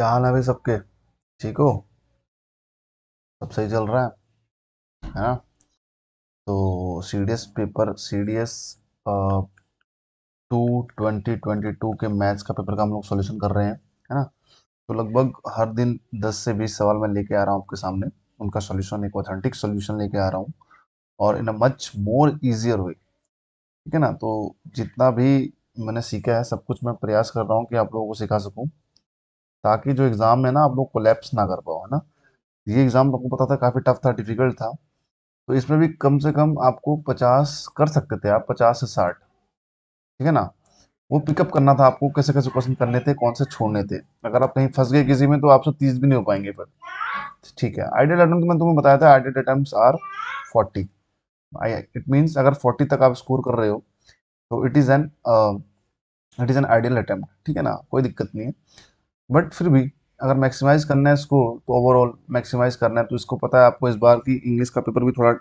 क्या हाल है भाई सबके ठीक हो सब सही चल रहा है है ना तो C D S paper C D S two twenty twenty two के मैथ्स का पेपर का हम लोग सोल्यूशन कर रहे हैं है ना तो लगभग हर दिन दस से बीस सवाल मैं लेके आ रहा हूँ आपके सामने उनका सोल्यूशन एक ऑथेंटिक सोल्यूशन लेके आ रहा हूँ और इन a much more easier way ठीक है ना तो जितना भी मैंने सीखा है सब कुछ मैं प्रयास कर रहा हूँ कि आप लोगों को सिखा सकूँ ताकि जो एग्ज़ाम में ना आप लोग कोलेप्स ना कर पाओ है ना ये एग्ज़ाम आपको पता था काफ़ी टफ था डिफ़िकल्ट था तो इसमें भी कम से कम आपको पचास कर सकते थे आप पचास से साठ ठीक है ना वो पिकअप करना था आपको कैसे कैसे क्वेश्चन करने थे कौन से छोड़ने थे अगर आप कहीं फंस गए किसी में तो आपसे तीस भी नहीं हो पाएंगे फिर ठीक है आइडियल अटैम्प्ट मैंने तुम्हें बताया था ideal attempt are forty it means अगर फोर्टी तक आप स्कोर कर रहे हो तो it is an it is an ideal attempt ठीक है ना कोई दिक्कत नहीं है बट फिर भी अगर मैक्सिमाइज़ करना है इसको तो ओवरऑल मैक्सिमाइज़ करना है तो इसको पता है आपको इस बार की इंग्लिश का पेपर भी थोड़ा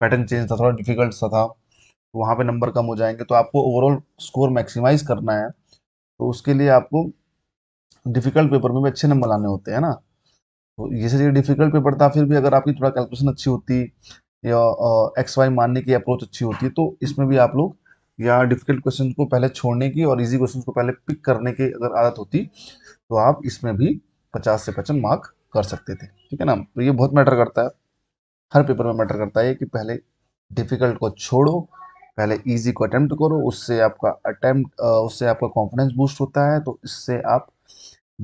पैटर्न चेंज था थोड़ा डिफिकल्ट सा था तो वहाँ पे नंबर कम हो जाएंगे तो आपको ओवरऑल स्कोर मैक्सिमाइज़ करना है तो उसके लिए आपको डिफ़िकल्ट पेपर में भी अच्छे नंबर लाने होते हैं ना तो ये से डिफ़िकल्ट पेपर था फिर भी अगर आपकी थोड़ा कैलकुलेशन अच्छी होती या एक्स वाई मानने की अप्रोच अच्छी होती है तो इसमें भी आप लोग या डिफिकल्ट क्वेश्चन को पहले छोड़ने की और इजी क्वेश्चन को पहले पिक करने की अगर आदत होती तो आप इसमें भी पचास से पचपन मार्क कर सकते थे ठीक है ना तो ये बहुत मैटर करता है हर पेपर में मैटर करता है कि पहले डिफिकल्ट को छोड़ो पहले इजी को अटैम्प्ट करो उससे आपका अटैम्प्ट उससे आपका कॉन्फिडेंस बूस्ट होता है तो इससे आप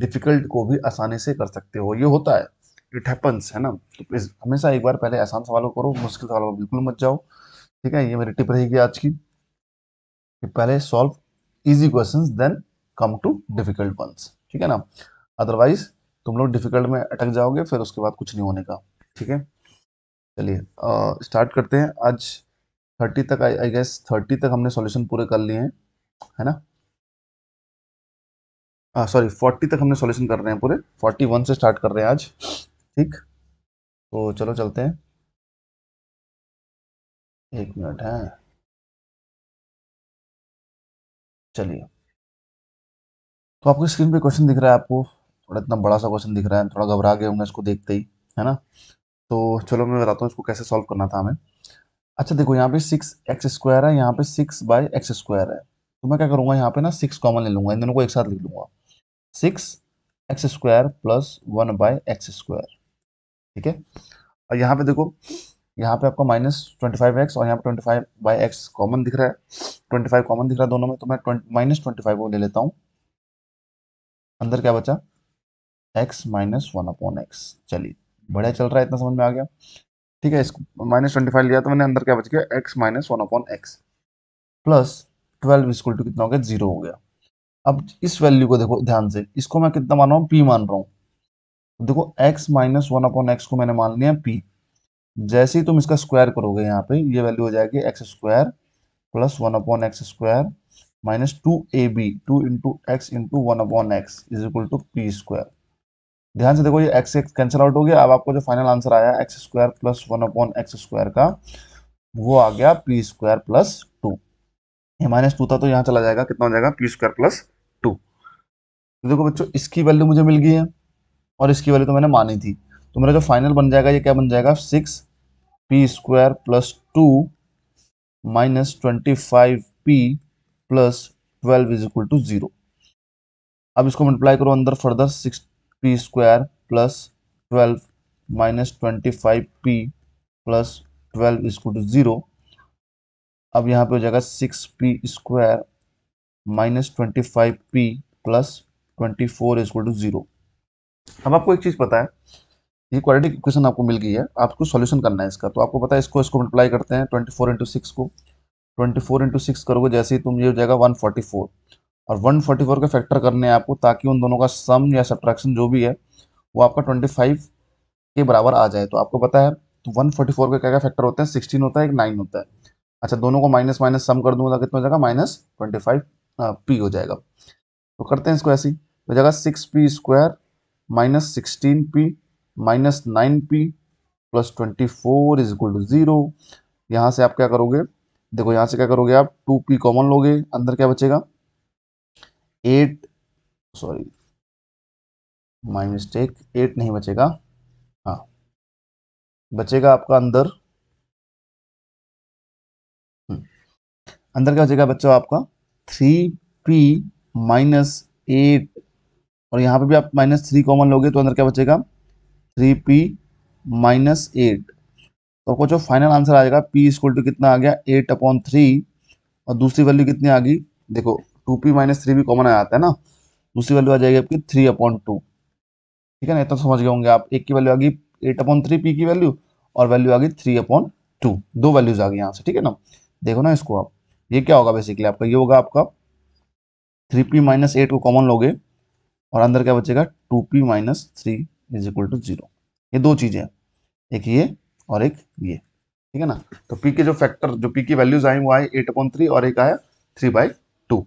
डिफिकल्ट को भी आसानी से कर सकते हो ये होता है इट हैपन्स है ना तो हमेशा एक बार पहले आसान सवालों करो मुश्किल सवालों पर बिल्कुल मत जाओ ठीक है ये मेरी टिप रहेगी आज की कि पहले solve easy questions then come to difficult ones ठीक है ना अदरवाइज तुम लोग डिफिकल्ट में अटक जाओगे फिर उसके बाद कुछ नहीं होने का ठीक है चलिए स्टार्ट करते हैं आज थर्टी तक आई गेस थर्टी तक हमने सॉल्यूशन पूरे कर लिए हैं है ना सॉरी फोर्टी तक हमने सॉल्यूशन कर रहे हैं पूरे फोर्टी वन से स्टार्ट कर रहे हैं आज ठीक तो चलो चलते हैं एक मिनट है हाँ। चलिए तो आपकी स्क्रीन पे क्वेश्चन दिख रहा है आपको थोड़ा इतना बड़ा सा क्वेश्चन दिख रहा है थोड़ा घबरा गए होंगे इसको देखते ही है ना तो चलो मैं बताता हूँ इसको कैसे सॉल्व करना था हमें अच्छा देखो यहाँ पे सिक्स एक्स स्क्वायर है यहाँ पे सिक्स बाय एक्स स्क्वायर है तो मैं क्या करूँगा यहाँ पे ना सिक्स कॉमन ले लूंगा इन दोनों को एक साथ लिख लूंगा six X square plus one by X square ठीक है और यहाँ पे देखो यहाँ पे आपका माइनस ट्वेंटी फाइव एक्स और यहाँ पे twenty five by X common दिख रहा है ट्वेंटी फाइव कॉमन दिख रहा है दोनों में तो मैं माइनस ट्वेंटी फाइव को ले लेता हूँ अंदर क्या बचा X minus one upon X चलिए बढ़िया चल रहा है इतना समझ में आ गया ठीक है इसको माइनस ट्वेंटी फाइव लिया तो मैंने अंदर क्या बच गया X minus one upon X plus twelve is equal to कितना हो गया जीरो हो गया अब इस वैल्यू को देखो ध्यान से इसको मैं कितना मान रहा हूँ पी मान रहा हूँ देखो X minus one upon X को मैंने मान लिया पी जैसे ही तुम इसका स्क्वायर करोगे यहाँ पे ये वैल्यू हो जाएगी X square plus one upon X square minus two A B two into X into one upon X is equal to P square ध्यान से देखो ये एक्स एक्स कैंसिल आउट हो गया अब आपको जो फाइनल आंसर आया X square plus one upon X square का वो आ गया पी स्क्वायर प्लस टू ये माइनस टू था तो यहाँ चला जाएगा कितना हो जाएगा पी स्क्वायर प्लस टू तो देखो बच्चों इसकी वैल्यू मुझे मिल गई है और इसकी वैल्यू तो मैंने मानी थी तो मेरा जो फाइनल बन जाएगा ये क्या बन जाएगा six P square plus two minus twenty five P plus twelve is equal to zero अब इसको मल्टीप्लाई करो अंदर further six P square plus twelve minus twenty five P plus twelve is equal to zero अब यहाँ पे हो जाएगा six P square minus twenty five P plus twenty four is equal to zero अब आपको एक चीज़ पता है ये क्वालिटी इक्वेशन आपको मिल गई है आपको सॉल्यूशन करना है इसका तो आपको पता है इसको इसको मल्टीप्लाई करते हैं ट्वेंटी फोर इंटू सिक्स को ट्वेंटी फोर इंटू सिक्स करोगे जैसे ही तुम ये हो जाएगा वन फोर्टी फोर और वन फोर्टी फोर का फैक्टर करने हैं आपको ताकि उन दोनों का सम या सब्ट्रैक्शन जो भी है वो आपका ट्वेंटी फाइव के बराबर आ जाए तो आपको पता है तो वन फोर्टी फोर का क्या क्या फैक्टर होता है सिक्सटीन होता है एक नाइन होता है अच्छा दोनों को माइनस माइनस सम कर दूंगा कितना हो जाएगा माइनस ट्वेंटी फाइव पी हो जाएगा तो करते हैं इसको ऐसे ही हो जाएगा six P square minus sixteen P minus nine P plus twenty four is equal to zero यहाँ से आप क्या करोगे देखो यहाँ से क्या करोगे आप टू पी कॉमन लोगे अंदर क्या बचेगा eight sorry my mistake eight नहीं बचेगा हाँ बचेगा आपका अंदर हम्म, अंदर क्या बचेगा बच्चों आपका थ्री पी माइनस एट और यहाँ पे भी आप माइनस थ्री कॉमन लोगे तो अंदर क्या बचेगा थ्री पी माइनस एट तो आपको जो फाइनल आंसर आएगा पी इक्वल टू कितना आ गया एट अपॉन थ्री और दूसरी वैल्यू कितनी आ गई देखो टू पी माइनस थ्री भी कॉमन आ जाता है ना दूसरी वैल्यू आ जाएगी आपकी थ्री अपॉन टू ठीक है ना इतना तो समझ गए होंगे आप एक की वैल्यू आ गई एट अपॉन थ्री पी की वैल्यू और वैल्यू आ गई थ्री अपॉन टू दो वैल्यूज आ गई यहाँ से ठीक है ना देखो ना इसको आप ये क्या होगा बेसिकली आपका ये होगा आपका थ्री पी माइनस एट को कॉमन लोगे और अंदर क्या बचेगा two P minus three is equal to zero ये दो चीजें एक ये और एक ये ठीक है ना तो पी के जो फैक्टर जो पी की वैल्यूज आए वो आए एट अपॉन थ्री और एक आया थ्री बाई टू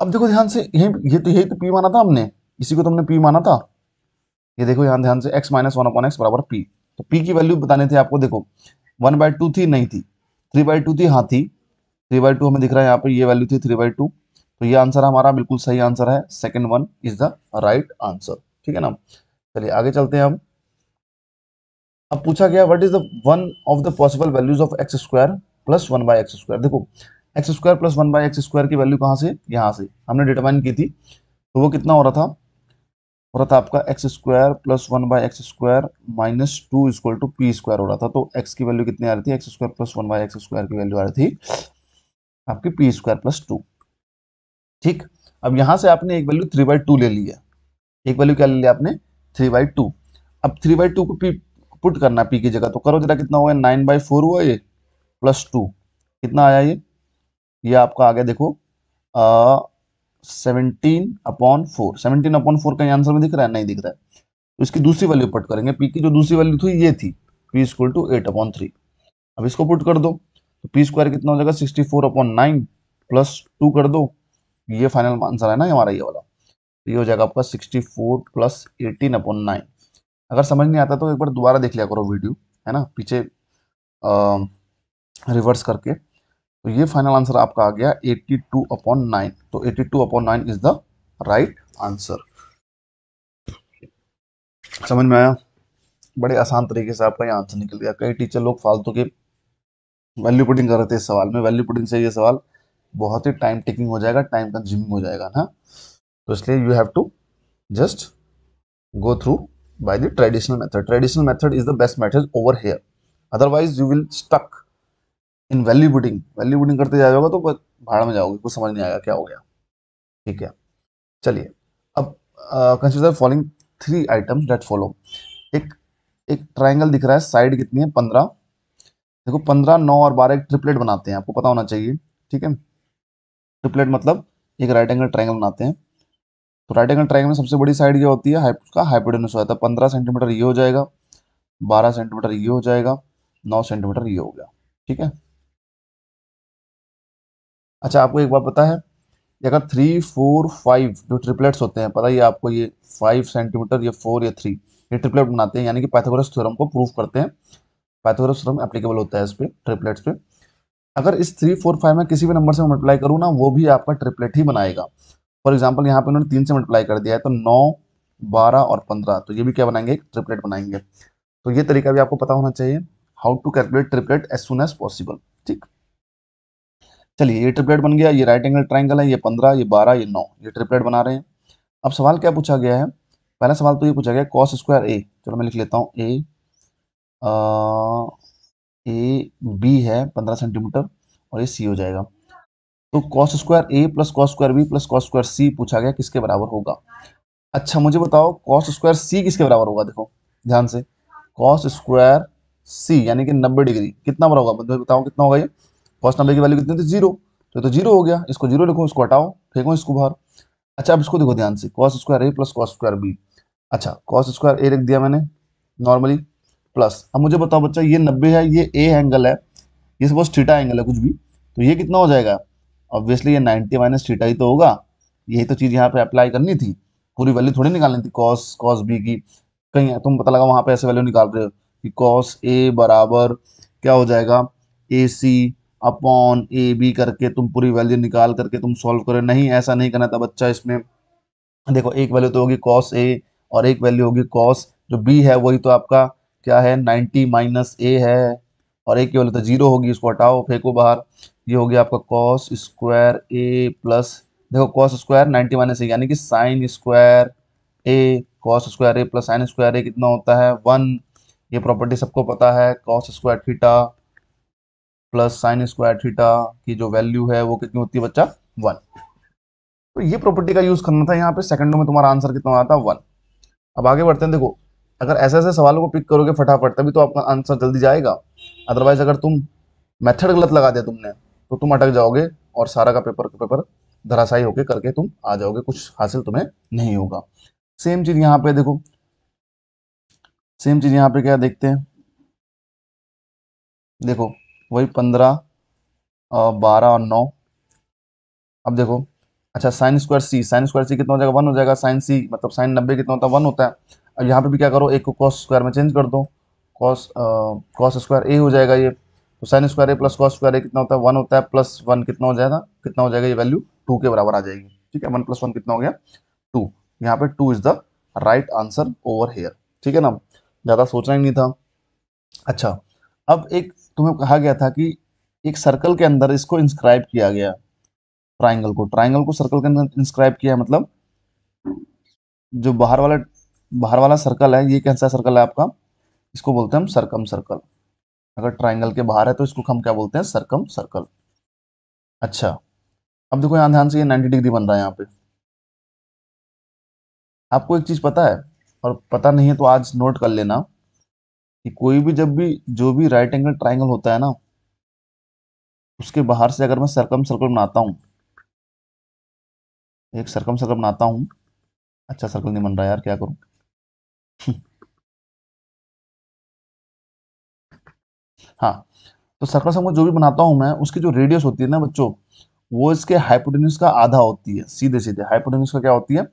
अब देखो ध्यान से यही ये तो यही तो पी माना था हमने इसी को तो हमने पी माना था ये देखो यहाँ ध्यान से X minus one upon X बराबर पी तो पी की वैल्यू बताने थे आपको देखो वन बाय टू थी नहीं थी थ्री बाय टू थी हाँ थी थ्री बाय टू हमें दिख रहा है यहाँ पर ये वैल्यू थी थ्री बाय टू तो ये आंसर हमारा बिल्कुल सही आंसर है second one is the right answer ठीक है ना चलिए आगे चलते हैं हम अब पूछा गया what is the one of the possible values of X square plus one by X square देखो X square plus one by X square की वैल्यू कहाँ से यहाँ से हमने डिटरमाइन की थी तो वो कितना हो रहा था हो रहा था आपका X square plus one by X square minus two is equal to P square हो रहा था तो x की वैल्यू कितनी आ रही थी X square plus one by X square की वैल्यू आ रही थी आपकी पी स्क्वायर प्लस टू ठीक अब यहाँ से आपने एक वैल्यू थ्री बाई टू ले लिया एक वैल्यू क्या ले लिया आपने थ्री बाई टू अब थ्री बाई टू को पी पुट करना पी की जगह तो करो जरा कितना हुआ नाइन बाई फोर हुआ ये प्लस टू कितना आया ये ये आपका आ गया देखो seventeen upon four seventeen upon four का आंसर में दिख रहा है नहीं दिख रहा है तो इसकी दूसरी वैल्यू पुट करेंगे पी की जो दूसरी वैल्यू थी ये थी P equal to eight upon three अब इसको पुट कर दो तो पी स्क्वायर कितना हो जाएगा sixty four upon nine plus two कर दो ये फाइनल आंसर है ना हमारा ये वाला तो ये हो जाएगा आपका sixty four plus eighteen upon nine अगर समझ नहीं आता तो एक बार दोबारा देख लिया करो वीडियो है ना पीछे आ, रिवर्स करके तो ये फाइनल आंसर आपका आ गया 82 टू अपॉन नाइन तो 82 two upon nine is the right answer समझ में आया बड़े आसान तरीके से आपका ये आंसर निकल गया कई टीचर लोग फालतू के वैल्यू पुटिंग कर रहे थे इस सवाल में वैल्यू पुटिंग से ये सवाल बहुत ही टाइम टेकिंग हो जाएगा टाइम कंज्यूमिंग हो जाएगा ना तो इसलिए you have to just go through by the traditional method traditional method is the best method over here otherwise you will stuck in value putting value putting करते जाओगे तो भाड़ में जाओगे कुछ समझ नहीं आएगा क्या हो गया ठीक है चलिए अब consider following three item that follow एक एक ट्राइंगल दिख रहा है साइड कितनी है पंद्रह देखो पंद्रह नौ और बारह एक ट्रिपलेट बनाते हैं आपको पता होना चाहिए ठीक है ट्रिपलेट मतलब एक राइट एंगल ट्राइंगल बनाते हैं तो राइट एंगल ट्राइंगल में सबसे बड़ी साइड ये होती है उसका हाइपोटेनस हो जाता है पंद्रह सेंटीमीटर ये हो जाएगा बारह सेंटीमीटर ये हो जाएगा नौ सेंटीमीटर ये हो गया ठीक है अच्छा आपको एक बात पता है अगर थ्री फोर फाइव जो ट्रिपलेट्स होते हैं पता ही आपको ये फाइव सेंटीमीटर या फोर या थ्री ये ट्रिपलेट बनाते हैं यानी कि पैथोग्रस थ्योरम को प्रूफ करते हैं पैथोग्रस थ्योरम एप्लीकेबल होता है इस पर ट्रिपलेट्स पे अगर इस थ्री फोर फाइव में किसी भी नंबर से मल्टीप्लाई करूँ ना वो भी आपका ट्रिपलेट ही बनाएगा फॉर एग्जाम्पल यहाँ पे उन्होंने तीन से मल्टीप्लाई कर दिया है तो नौ बारह और पंद्रह तो ये भी क्या बनाएंगे एक ट्रिपलेट बनाएंगे तो ये तरीका भी आपको पता होना चाहिए how to calculate triplet as soon as possible ठीक चलिए ये ट्रिपलेट बन गया ये राइट एंगल ट्राइंगल है ये पंद्रह ये बारह ये नौ ये ट्रिपलेट बना रहे हैं अब सवाल क्या पूछा गया है पहला सवाल तो ये पूछा गया कॉस स्क्वायर ए चलो मैं लिख लेता हूँ ए ए बी है पंद्रह सेंटीमीटर और ये सी हो जाएगा तो cos square A plus cos square B plus cos square C पूछा गया किसके बराबर होगा अच्छा मुझे बताओ कॉस स्क्वायर सी किसके बराबर होगा देखो ध्यान से कॉस स्क्वायर सी यानी कि नब्बे डिग्री कितना बड़ा होगा बताओ कितना होगा ये कॉस नब्बे की वैल्यू कितनी थी जीरो तो तो जीरो हो गया इसको जीरो लिखो इसको हटाओ फेंको इसको बाहर अच्छा अब इसको देखो ध्यान से cos square A plus cos square B अच्छा कॉस स्क्वायर ए लिख दिया मैंने नॉर्मली प्लस अब मुझे बताओ बच्चा ये नब्बे है ये ए एंगल है ये सपोज थीटा एंगल है कुछ भी तो ये कितना हो जाएगा ऑब्वियसली ये नाइन्टी माइनस थीटा ही तो होगा यही तो चीज़ यहाँ पे अप्लाई करनी थी पूरी वैल्यू थोड़ी निकालनी थी कॉस कॉस बी की कहीं तुम पता लगा वहाँ पे ऐसे वैल्यू निकाल रहे हो कि कॉस ए बराबर क्या हो जाएगा ए सी अपॉन ए बी करके तुम पूरी वैल्यू निकाल करके तुम सॉल्व करो नहीं ऐसा नहीं करना था बच्चा इसमें देखो एक वैल्यू तो होगी कॉस ए और एक वैल्यू होगी कॉस जो बी है वही तो आपका क्या है नाइन्टी माइनस ए है और एक की वैल्यू तो जीरो होगी इसको हटाओ फेंको बाहर ये हो गया आपका कॉस स्क्वायर ए प्लस देखो कॉस स्क्वायर नाइन्टी माइनस यानी कि sine square A cos square A plus sine square A कितना होता है वन ये प्रॉपर्टी सबको पता है cos square theta plus sine square theta की जो वैल्यू है वो कितनी होती है बच्चा वन तो ये प्रॉपर्टी का यूज करना था यहाँ पे सेकंडों में तुम्हारा आंसर कितना आता है वन अब आगे बढ़ते हैं देखो अगर ऐसे ऐसे सवालों को पिक करोगे फटाफट तभी तो आपका आंसर जल्दी जाएगा अदरवाइज अगर तुम मेथड गलत लगा दिया तुमने तो तुम अटक जाओगे और सारा का पेपर का पेपर धराशाई होकर करके तुम आ जाओगे कुछ हासिल तुम्हें नहीं होगा सेम चीज यहाँ पे देखो सेम चीज यहाँ पे क्या देखते हैं देखो वही पंद्रह बारह और नौ अब देखो अच्छा sine square C sine square C कितना हो जाएगा वन हो जाएगा साइन सी मतलब साइन नब्बे कितना होता है वन होता है अब यहाँ पे भी क्या करो एक को कॉस स्क्वायर में चेंज कर दो कॉस कॉस स्क्वायर ए हो जाएगा ये तो sine square A plus cos square A कितना होता है वन होता है प्लस वन कितना हो जाएगा कितना हो जाएगा ये वैल्यू टू के बराबर आ जाएगी ठीक है वन प्लस वन कितना हो गया टू यहाँ पे two is the right answer over here ठीक है ना ज़्यादा सोचना ही नहीं था अच्छा अब एक तुम्हें कहा गया था कि एक सर्कल के अंदर इसको इंस्क्राइब किया गया ट्राइंगल को ट्राइंगल को सर्कल के अंदर इंस्क्राइब किया है मतलब जो बाहर वाला बाहर वाला सर्कल है ये कैसा सर्कल है आपका इसको बोलते हैं हम सरकम सर्कल अगर ट्राइंगल के बाहर है तो इसको हम क्या बोलते हैं सरकम सर्कल अच्छा अब देखो यहाँ ध्यान से ये 90 डिग्री बन रहा है यहाँ पे आपको एक चीज़ पता है और पता नहीं है तो आज नोट कर लेना कि कोई भी जब भी जो भी राइट एंगल ट्राइंगल होता है ना उसके बाहर से अगर मैं सरकम सर्कल बनाता हूँ एक सरकम सर्कल बनाता हूँ अच्छा सर्कल नहीं बन रहा यार क्या करूँ हाँ तो सर्कल समकोण जो भी बनाता हूँ मैं उसकी जो रेडियस होती है ना बच्चों वो इसके हाइपोटेन्यूस का आधा होती है सीधे सीधे हाइपोटेन्यूस का क्या होती है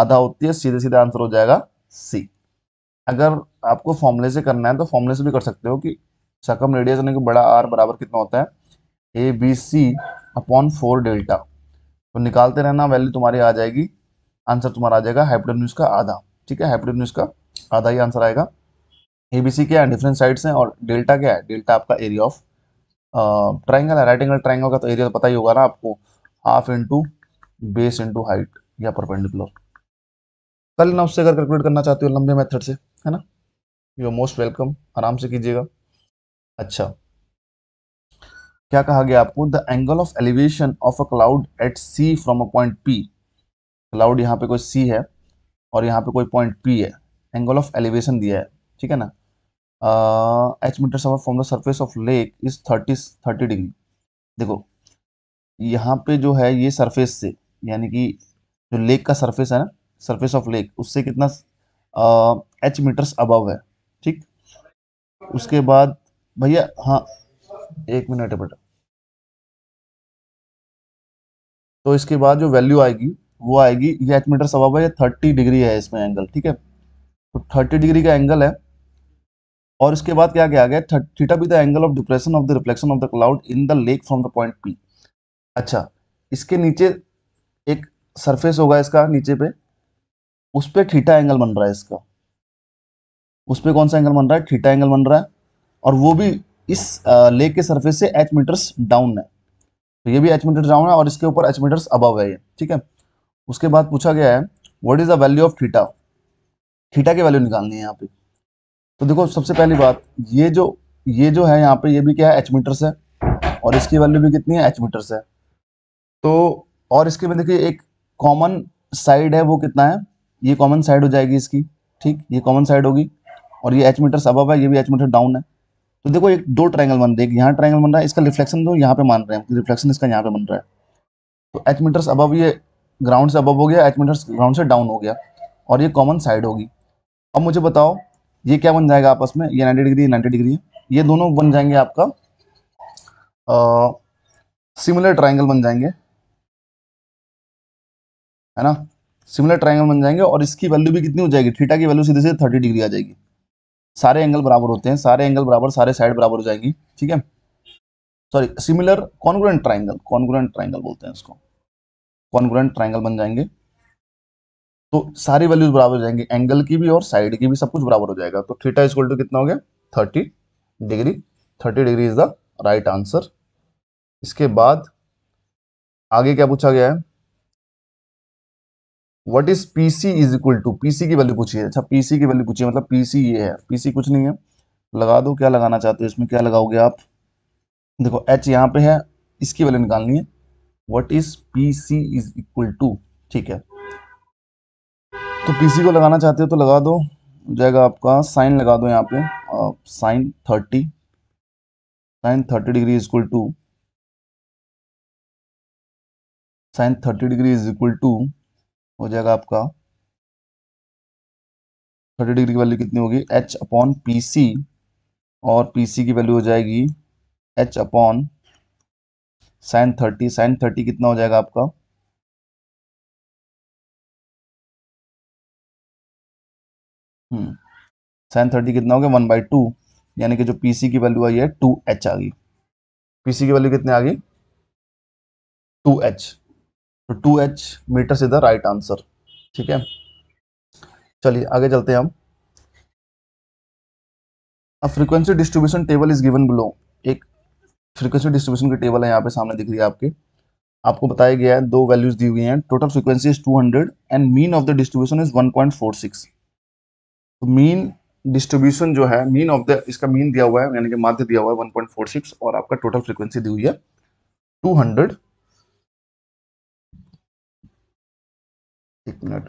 आधा होती है सीधे सीधे आंसर हो जाएगा सी अगर आपको फॉर्मूले से करना है तो फॉर्मूले से भी कर सकते हो कि सकम रेडियस यानी कि बड़ा आर बराबर कितना होता है A B C upon four delta तो निकालते रहना वैल्यू तुम्हारी आ जाएगी आंसर तुम्हारा आ जाएगा हाइपोटेन्यूज का आधा ठीक है हाइपोटेन्यूज का आधा ही आंसर आएगा एबीसी क्या है डिफरेंट साइड्स हैं और डेल्टा क्या है डेल्टा आपका एरिया ऑफ ट्राइंगल है राइट एंगल ट्राइंगल का तो एरिया तो पता ही होगा ना आपको half into base into height या परपेंडिकुलर कल ना उससे अगर कैलकुलेट करना चाहते हो लंबे मेथड से है ना यू आर मोस्ट वेलकम आराम से कीजिएगा अच्छा क्या कहा गया आपको the angle of elevation of a cloud at C from a point P cloud यहाँ पे कोई सी है और यहाँ पे कोई पॉइंट पी है एंगल ऑफ एलिवेशन दिया है ठीक है ना H metre above from the surface of lake is thirty thirty degree देखो यहाँ पे जो है ये सरफेस से यानी कि जो लेक का सरफेस है ना सरफेस ऑफ लेक उससे कितना एच मीटर्स अबव है ठीक उसके बाद भैया हाँ एक मिनट है बेटा तो इसके बाद जो वैल्यू आएगी वो आएगी ये एच मीटर अबव है ये थर्टी डिग्री है इसमें एंगल ठीक है तो थर्टी डिग्री का एंगल है और इसके बाद क्या क्या आ गया theta be the angle of depression of the reflection of the cloud in the lake from the point P अच्छा इसके नीचे एक सरफेस होगा इसका नीचे पे उस पर थीटा एंगल बन रहा है इसका उस पर कौन सा एंगल बन रहा है थीटा एंगल बन रहा है और वो भी इस लेक के सरफेस से एच मीटर्स डाउन है तो ये भी एच मीटर्स डाउन है और इसके ऊपर एच मीटर्स अबव है ये ठीक है उसके बाद पूछा गया है what is the value of theta theta की वैल्यू निकालनी है यहाँ पे तो देखो सबसे पहली बात ये जो ये जो है यहाँ पे ये भी क्या है एच मीटर्स है और इसकी वैल्यू भी कितनी है एच मीटर्स है तो और इसके में देखिए एक कॉमन साइड है वो कितना है ये कॉमन साइड हो जाएगी इसकी ठीक ये कॉमन साइड होगी और ये एच मीटर्स अब है ये भी एच मीटर डाउन है तो देखो एक दो ट्राइंगल बन रही है यहाँ ट्राइंगल बन रहा है इसका रिफ्लेक्शन जो तो यहाँ पे मान रहे हैं रिफ्लेक्शन इसका यहाँ पे बन रहा है तो एच मीटर्स अब ये ग्राउंड से अब हो गया एच मीटर्स ग्राउंड से डाउन हो गया और ये कॉमन साइड होगी अब मुझे बताओ ये क्या बन जाएगा आपस में ये नाइन्टी डिग्री नाइन्टी डिग्री ये दोनों बन जाएंगे आपका सिमिलर ट्राइंगल बन जाएंगे है ना सिमिलर ट्राइंगल बन जाएंगे और इसकी वैल्यू भी कितनी हो जाएगी थीटा की वैल्यू सीधे सीधे थर्टी डिग्री आ जाएगी सारे एंगल बराबर होते हैं सारे एंगल बराबर सारे साइड बराबर हो जाएंगी ठीक है sorry similar congruent triangle congruent triangle बोलते हैं इसको कॉन्ग्रेंट ट्राइंगल बन जाएंगे तो सारी वैल्यूज बराबर हो जाएंगे एंगल की भी और साइड की भी सब कुछ बराबर हो जाएगा तो थीटा इज्कवल टू कितना हो गया thirty degree thirty degree is the right answer इसके बाद आगे क्या पूछा गया है what is PC is equal to PC की वैल्यू पूछिए अच्छा पीसी की वैल्यू पूछिए मतलब पीसी ये है पीसी कुछ नहीं है लगा दो क्या लगाना चाहते हो इसमें क्या लगाओगे आप देखो एच यहाँ पे है इसकी वैल्यू निकालनी है what is P C is equal to ठीक है तो पीसी को लगाना चाहते हो तो लगा दो जाएगा आपका साइन लगा दो यहाँ पे sine thirty sine thirty degree is equal to sine thirty degree is equal to हो जाएगा आपका थर्टी डिग्री की वैल्यू कितनी होगी एच अपॉन पी सी और पी सी की वैल्यू हो जाएगी H upon sine thirty sine thirty कितना हो जाएगा आपका साइन थर्टी कितना हो गया वन बाई टू यानी कि जो पी सी की वैल्यू आई है टू एच आ गई पी सी की वैल्यू कितनी आ गई टू एच तो टू एच मीटर से द राइट आंसर ठीक है चलिए आगे चलते हैं हम अब frequency distribution table is given below एक फ्रीक्वेंसी डिस्ट्रीब्यूशन की टेबल है यहाँ पे सामने दिख रही है आपके आपको बताया गया है दो वैल्यूज दी हुई हैं total frequency is 200 and mean of the distribution is 1.46 तो मीन डिस्ट्रीब्यूशन जो है मीन ऑफ द इसका मीन दिया हुआ है यानी कि माध्य दिया हुआ है 1.46 और आपका टोटल फ्रीक्वेंसी दी हुई है 200 एक मिनट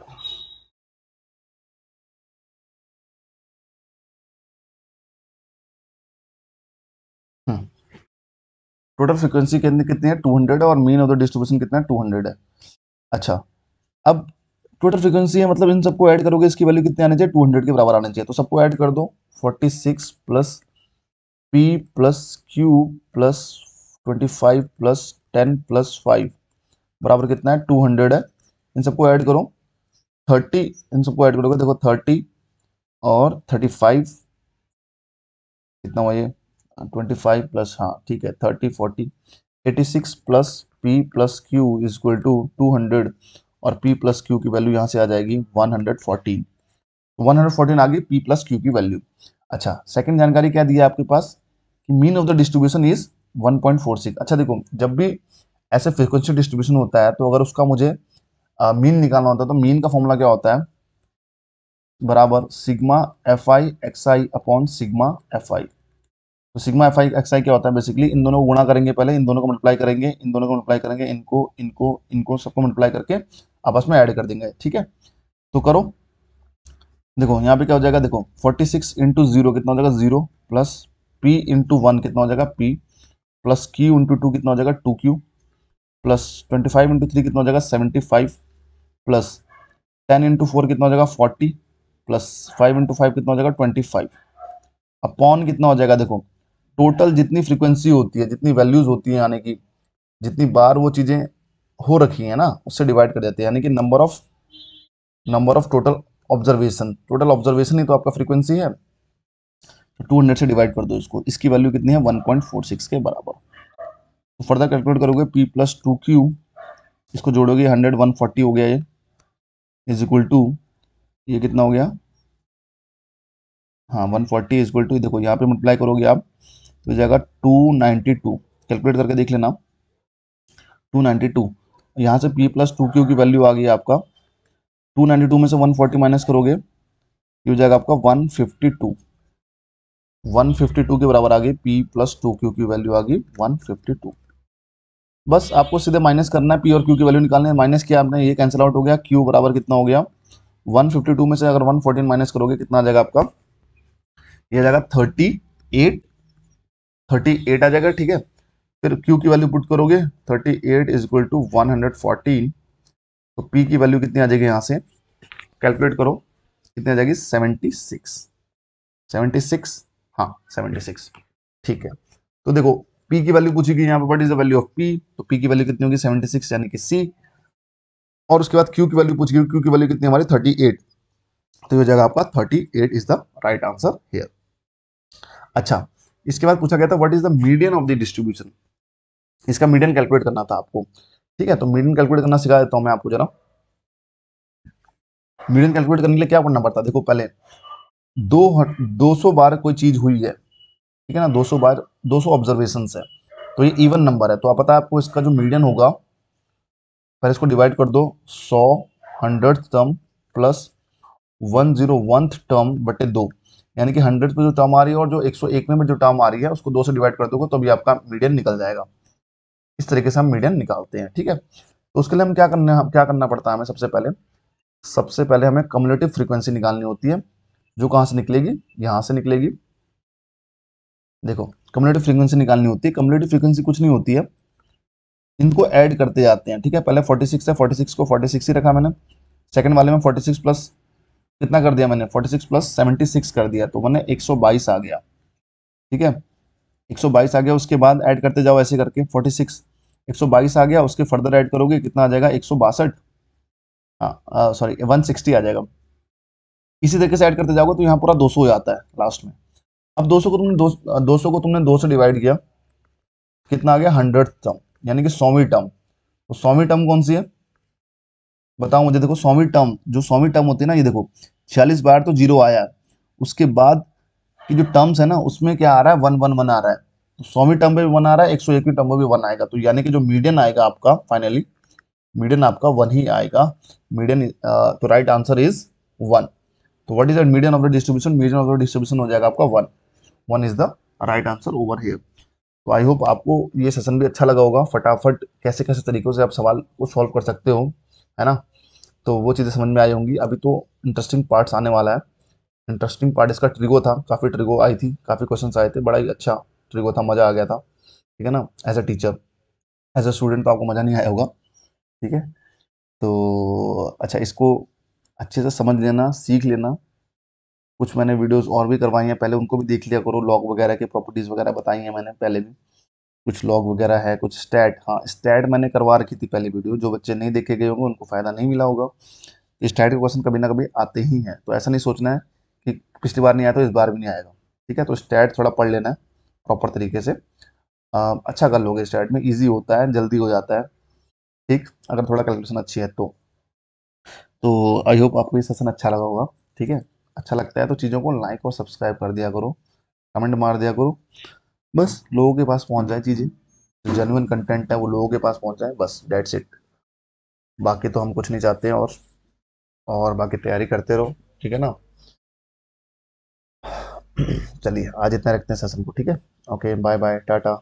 टोटल फ्रीक्वेंसी के अंदर कितनी है 200 है और मीन ऑफ द डिस्ट्रीब्यूशन कितना है 200 है अच्छा अब टोटल फ्रिक्वेंसी है मतलब इन सबको ऐड करोगे इसकी वैल्यू कितनी आनी चाहिए टू हंड्रेड के बराबर आनी चाहिए तो सबको ऐड कर दो forty six plus P plus Q plus twenty five plus ten plus five बराबर कितना है टू हंड्रेड है इन सबको ऐड करो थर्टी इन सबको ऐड करोगे देखो थर्टी और थर्टी फाइव कितना हुआ ये ट्वेंटी फाइव प्लस हाँ ठीक है thirty forty eighty six plus P plus Q is equal to two hundred और पी प्लस क्यू की वैल्यू यहाँ से आ जाएगी 114 114 तो आ गई पी प्लस क्यू की वैल्यू अच्छा सेकंड जानकारी क्या दी है आपके पास कि mean of the distribution is 1.46 अच्छा देखो जब भी ऐसे फ्रिक्वेंसी डिस्ट्रीब्यूशन होता है तो अगर उसका मुझे मीन निकालना होता है तो मीन का फॉर्मूला क्या होता है बराबर sigma F I X I upon sigma F I तो sigma F I X I क्या होता है बेसिकली इन दोनों को गुणा करेंगे पहले इन दोनों को मल्टीप्लाई करेंगे इन दोनों को मल्टीप्लाई करेंगे इनको इनको इनको सबको मल्टीप्लाई करके आपस में ऐड कर देंगे ठीक है तो करो देखो यहाँ पे क्या हो जाएगा देखो 46 सिक्स इंटू जीरो कितना हो जाएगा zero plus P into one कितना हो जाएगा P plus Q into two कितना हो जाएगा two Q plus twenty five into three कितना हो जाएगा seventy five plus ten into four कितना हो जाएगा forty plus five into five कितना हो जाएगा ट्वेंटी फाइव अपॉन कितना हो जाएगा देखो टोटल जितनी फ्रिक्वेंसी होती है जितनी वैल्यूज होती है यानी कि जितनी बार वो चीज़ें हो रखी है ना उससे डिवाइड कर देते हैं यानी कि number of number of total observation total observation ही तो आपका फ्रीक्वेंसी है टू हंड्रेड से डिवाइड कर दो इसको इसकी वैल्यू कितनी है वन पॉइंट फोर सिक्स के बराबर तो फर्दर कैलकुलेट करोगे पी प्लस टू क्यू इसको जोड़ोगे हंड्रेड वन फोर्टी हो गया ये इज इक्वल टू ये कितना हो गया हाँ one forty is equal to देखो यहाँ पे मल्टीप्लाई करोगे आप तो जाएगा टू नाइन्टी टू कैलकुलेट करके देख लेना टू नाइन्टी टू यहाँ से पी प्लस टू क्यू की वैल्यू आ गई आपका टू नाइन्टी टू में से वन फोर्टी माइनस करोगे ये हो जाएगा आपका one fifty two one fifty two के बराबर आ गई पी प्लस टू क्यू की वैल्यू आ गई वन फिफ्टी टू बस आपको सीधे माइनस करना है पी और क्यू की वैल्यू निकालने है माइनस किया आपने ये कैंसिल आउट हो गया क्यू बराबर कितना हो गया टू में से अगर 114 माइनस करोगे कितना आ जाएगा आपका ये आ जाएगा थर्टी एट आ जाएगा ठीक है फिर Q की वैल्यू पुट करोगे 38 eight is equal to one तो P की वैल्यू कितनी आ जाएगी यहाँ से कैलकुलेट करो कितनी आ जाएगी 76 76 सिक्स हाँ सेवेंटी ठीक है तो देखो P की वैल्यू पूछी गई यहाँ पे what is the value of P तो P की वैल्यू कितनी होगी 76 यानी कि C और उसके बाद Q की वैल्यू पूछी गई क्यू की वैल्यू कितनी हमारी 38 तो ये जगह आपका 38 is the right answer here अच्छा इसके बाद पूछा गया था what is the median of the distribution इसका मीडियन कैलकुलेट करना था आपको ठीक है तो मीडियन कैलकुलेट करना सिखा देता हूँ मैं आपको जरा मीडियन कैलकुलेट करने के लिए क्या करना पड़ता है देखो पहले दो दो सौ बार कोई चीज़ हुई है ठीक है ना दो सौ बार दो सौ ऑब्जर्वेशन है तो ये इवन नंबर है तो आप पता है आपको इसका जो मीडियन होगा पहले इसको डिवाइड कर दो सौ hundred term plus one zero one term बटे दो यानी कि हंड्रेड पे जो टर्म आ रही है और जो एक सौ एक में जो टर्म आ रही है उसको दो से डिवाइड कर दोगे तो अभी आपका मीडियन निकल जाएगा इस तरीके से हम मीडियन निकालते हैं ठीक है तो उसके लिए हम क्या करना क्या करना पड़ता है हमें सबसे पहले सबसे पहले हमें कम्युलेटिव फ्रीक्वेंसी निकालनी होती है जो कहाँ से निकलेगी यहाँ से निकलेगी देखो कम्युलेटिव फ्रीक्वेंसी निकालनी होती है कम्युलेटिव फ्रीक्वेंसी कुछ नहीं होती है इनको ऐड करते जाते हैं ठीक है पहले 46 है सिक्स को 46 ही रखा मैंने सेकंड वाले में 46 प्लस कितना कर दिया मैंने 46 प्लस सिक्स कर दिया तो मैंने 122 आ गया ठीक है 122 आ गया उसके बाद ऐड करते जाओ ऐसे करके 46 122 आ गया उसके फर्दर ऐड करोगे कितना आ जाएगा एक सौ बासठ हाँ सॉरी 160 आ जाएगा इसी तरीके से ऐड करते जाओगे तो यहाँ पूरा 200 हो जाता है लास्ट में अब 200 को तुमने दो, सौ को तुमने दो से डिवाइड किया कितना आ गया हंड्रेड टर्म यानी कि सौवीं टर्म तो सौवीं टर्म कौन सी है बताओ मुझे देखो सौवीं टर्म जो सौवीं टर्म होती है ना ये देखो छियालीस बार तो जीरो आया उसके बाद कि जो टर्म्स है ना उसमें क्या आ रहा है वन वन वन आ रहा है तो सौवीं टर्म पे भी वन आ रहा है एक सौ एकवीं टर्म पे भी वन आएगा तो यानी कि जो मीडियन आएगा आपका फाइनली मीडियन आपका वन ही आएगा मीडियन तो राइट आंसर इज वन तो what is median of the distribution median of the distribution हो जाएगा आपका one one is the right answer over here तो आई होप आपको ये सेशन भी अच्छा लगा होगा फटाफट कैसे कैसे तरीक़ों से आप सवाल को सॉल्व कर सकते हो है ना तो वो चीज़ें समझ में आई होंगी अभी तो इंटरेस्टिंग पार्ट्स आने वाला है इंटरेस्टिंग पार्ट इसका ट्रिगो था काफ़ी ट्रिगो आई थी काफ़ी क्वेश्चन आए थे बड़ा ही अच्छा ट्रिगो था मज़ा आ गया था ठीक है ना as a teacher as a student तो आपको मज़ा नहीं आया होगा ठीक है तो अच्छा इसको अच्छे से समझ लेना सीख लेना कुछ मैंने वीडियोस और भी करवाई हैं पहले उनको भी देख लिया करो लॉग वगैरह की प्रॉपर्टीज़ वगैरह बताई हैं मैंने पहले भी कुछ लॉग वगैरह है कुछ स्टैट हाँ स्टैट मैंने करवा रखी थी पहले वीडियो जो बच्चे नहीं देखे गए होंगे उनको फ़ायदा नहीं मिला होगा स्टैट तो के क्वेश्चन कभी ना कभी आते ही हैं तो ऐसा नहीं सोचना है कि पिछली बार नहीं आया तो इस बार भी नहीं आएगा ठीक है तो स्टैट थोड़ा पढ़ लेना है प्रॉपर तरीके से आ, अच्छा कर लोगे स्टैट में ईजी होता है जल्दी हो जाता है ठीक अगर थोड़ा कैलकुलेशन अच्छी है तो तो आई होप आपको ये सेशन अच्छा लगा होगा ठीक है अच्छा लगता है तो चीज़ों को लाइक और सब्सक्राइब कर दिया करो कमेंट मार दिया करो बस लोगों के पास पहुंच जाए चीज़ें जो जेनुअन कंटेंट है वो लोगों के पास पहुंच जाए बस डेट्स इट बाकी तो हम कुछ नहीं चाहते और और बाकी तैयारी करते रहो ठीक है ना चलिए आज इतना रखते हैं सेशन को ठीक है ओके बाय बाय टाटा